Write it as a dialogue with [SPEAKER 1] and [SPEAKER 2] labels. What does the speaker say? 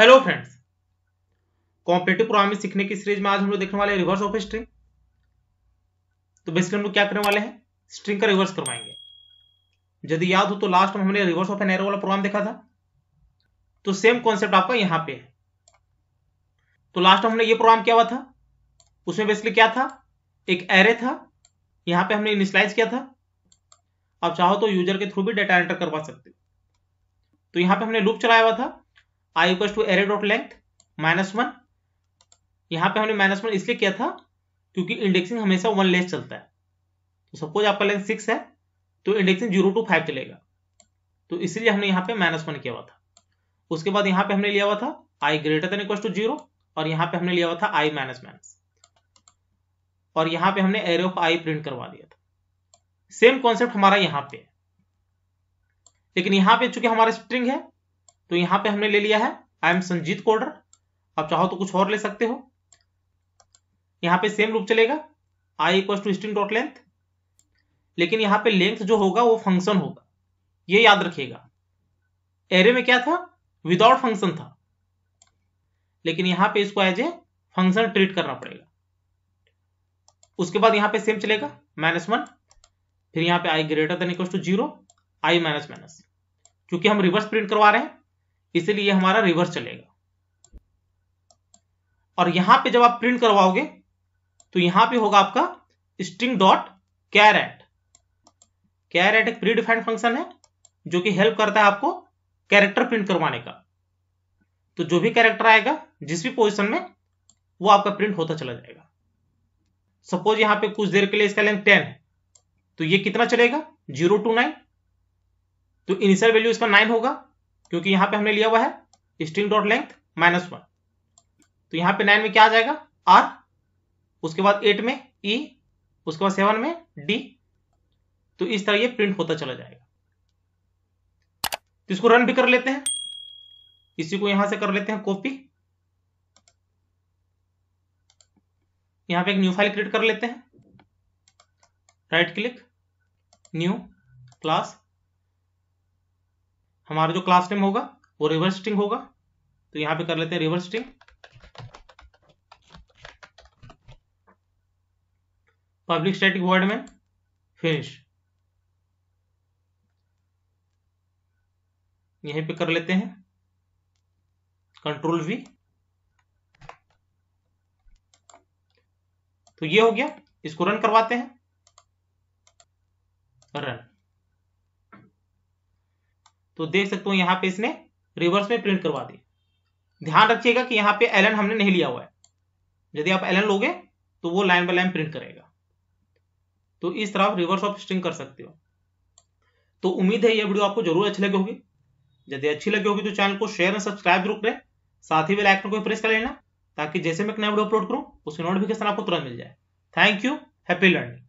[SPEAKER 1] hello friends competitive programming सीखने की series में आज हम लोग देखने वाले हैं रिवर्स ऑफ स्ट्रिंग तो बेसिकली हम लोग क्या करने वाले हैं स्ट्रिंग का रिवर्स करवाएंगे यदि याद हो तो लास्ट में हमने रिवर्स ऑफ एन एरो वाला प्रोग्राम देखा था तो सेम कॉन्सेप्ट आपका यहां पे है तो लास्ट में हमने ये प्रोग्राम किया हुआ था उसमें बेसिकली क्या था एक एरे था यहां पे हमने इनिशलाइज किया था आप चाहो तो यूजर के थ्रू भी डाटा एंटर करवा सकते तो यहां पे हमने लूप चलाया हुआ था i equal to array dot length minus one यहां पे हमने माइनस वन इसलिए किया था क्योंकि इंडेक्सिंग हमेशा वन लेस चलता है तो सपोज आपका लेंथ सिक्स है तो इंडेक्सिंग जीरो टू फाइव चलेगा तो इसलिए हमने यहां पे माइनस वन किया हुआ था उसके बाद यहां पे हमने लिया हुआ था i greater than equal to zero और यहां पे हमने लिया हुआ था आई माइनस माइनस और यहां पे हमने एरे ऑफ आई प्रिंट करवा दिया था सेम कॉन्सेप्ट हमारा यहां पे लेकिन यहां पे चूंकि हमारा स्ट्रिंग है तो यहां पे हमने ले लिया है आई एम संजीत कोडर आप चाहो तो कुछ और ले सकते हो यहां पे सेम रूप चलेगा i equal to string dot length लेकिन यहां पे लेंथ जो होगा वो फंक्शन होगा ये याद रखिएगा एरे में क्या था विदाउट फंक्शन था लेकिन यहां पे इसको एज ए फंक्शन ट्रीट करना पड़ेगा उसके बाद यहां पे सेम चलेगा माइनस वन फिर यहां पे i greater than equal to zero i minus minus क्योंकि हम रिवर्स प्रिंट करवा रहे हैं इसलिए हमारा रिवर्स चलेगा और यहां पे जब आप प्रिंट करवाओगे तो यहां पे होगा आपका स्ट्रिंग डॉट कैरेट कैरेट एक प्री डिफाइंड फंक्शन है जो कि हेल्प करता है आपको कैरेक्टर प्रिंट करवाने का तो जो भी कैरेक्टर आएगा जिस भी पोजिशन में वो आपका प्रिंट होता चला जाएगा सपोज यहां पे कुछ देर के लिए इसका लेंथ टेन है तो ये कितना चलेगा जीरो टू नाइन तो इनिशियल वैल्यू इसका नाइन होगा क्योंकि यहां पे हमने लिया हुआ है string dot length minus one तो यहां पे नाइन में क्या आ जाएगा आर उसके बाद एट में ई e, उसके बाद सेवन में डी तो इस तरह ये प्रिंट होता चला जाएगा तो इसको रन भी कर लेते हैं इसी को यहां से कर लेते हैं कॉपी यहां पे एक न्यू फाइल क्रिएट कर लेते हैं राइट क्लिक न्यू क्लास हमारा जो क्लास नेम होगा वो रिवर्स स्ट्रिंग होगा तो यहां पे कर लेते हैं reverse string public static void में फिनिश यहीं पे कर लेते हैं कंट्रोल वी तो ये हो गया इसको रन करवाते हैं रन तो देख सकते हो यहाँ पे इसने रिवर्स में प्रिंट करवा दी ध्यान रखिएगा कि यहाँ पे एलन हमने नहीं लिया हुआ है यदि आप एलन लोगे तो वो लाइन बाय लाइन प्रिंट करेगा तो इस तरह आप रिवर्स ऑफ स्ट्रिंग कर सकते हो तो उम्मीद है ये वीडियो आपको जरूर अच्छी लगी होगी यदि अच्छी लगी होगी तो चैनल को शेयर और सब्सक्राइब जरूर करें साथ ही बेल आइकन को प्रेस कर लेना ताकि जैसे मैं नया वीडियो अपलोड करूं उसकी नोटिफिकेशन आपको तुरंत मिल जाए थैंक यू हैप्पी लर्निंग